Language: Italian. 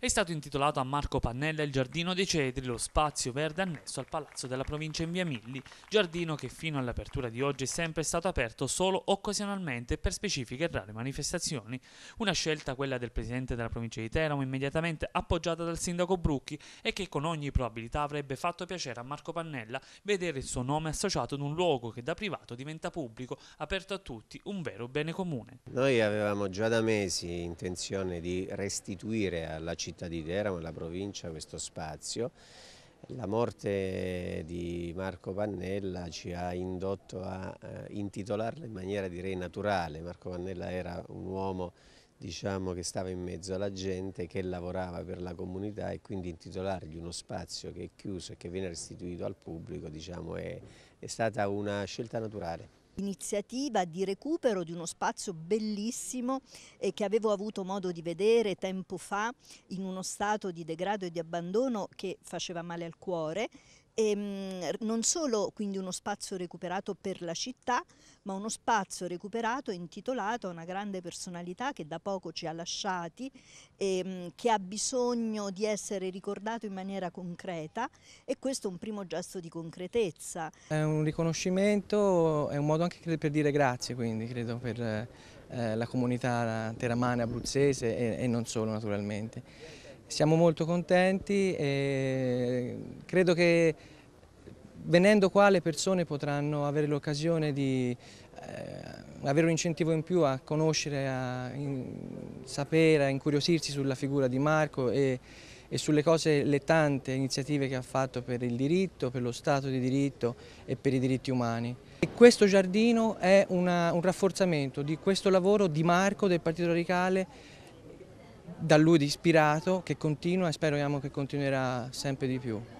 è stato intitolato a Marco Pannella il Giardino dei Cedri, lo spazio verde annesso al Palazzo della Provincia in via Milli, giardino che fino all'apertura di oggi è sempre stato aperto solo occasionalmente per specifiche e rare manifestazioni. Una scelta, quella del presidente della provincia di Teramo, immediatamente appoggiata dal sindaco Brucchi e che con ogni probabilità avrebbe fatto piacere a Marco Pannella vedere il suo nome associato ad un luogo che da privato diventa pubblico, aperto a tutti, un vero bene comune. Noi avevamo già da mesi intenzione di restituire alla città città di Teramo la provincia questo spazio. La morte di Marco Pannella ci ha indotto a eh, intitolarla in maniera direi naturale. Marco Pannella era un uomo diciamo, che stava in mezzo alla gente, che lavorava per la comunità e quindi intitolargli uno spazio che è chiuso e che viene restituito al pubblico diciamo, è, è stata una scelta naturale iniziativa di recupero di uno spazio bellissimo eh, che avevo avuto modo di vedere tempo fa in uno stato di degrado e di abbandono che faceva male al cuore ehm, non solo quindi uno spazio recuperato per la città, ma uno spazio recuperato intitolato a una grande personalità che da poco ci ha lasciati, ehm, che ha bisogno di essere ricordato in maniera concreta e questo è un primo gesto di concretezza. È un riconoscimento, è un modo anche per dire grazie quindi credo per eh, la comunità teramane abruzzese e, e non solo naturalmente. Siamo molto contenti e credo che venendo qua le persone potranno avere l'occasione di eh, avere un incentivo in più a conoscere, a in, sapere, a incuriosirsi sulla figura di Marco e, e, sulle cose, le tante iniziative che ha fatto per il diritto, per lo Stato di diritto e per i diritti umani. E questo giardino è una, un rafforzamento di questo lavoro di Marco del Partito Radicale da lui ispirato che continua e speriamo che continuerà sempre di più.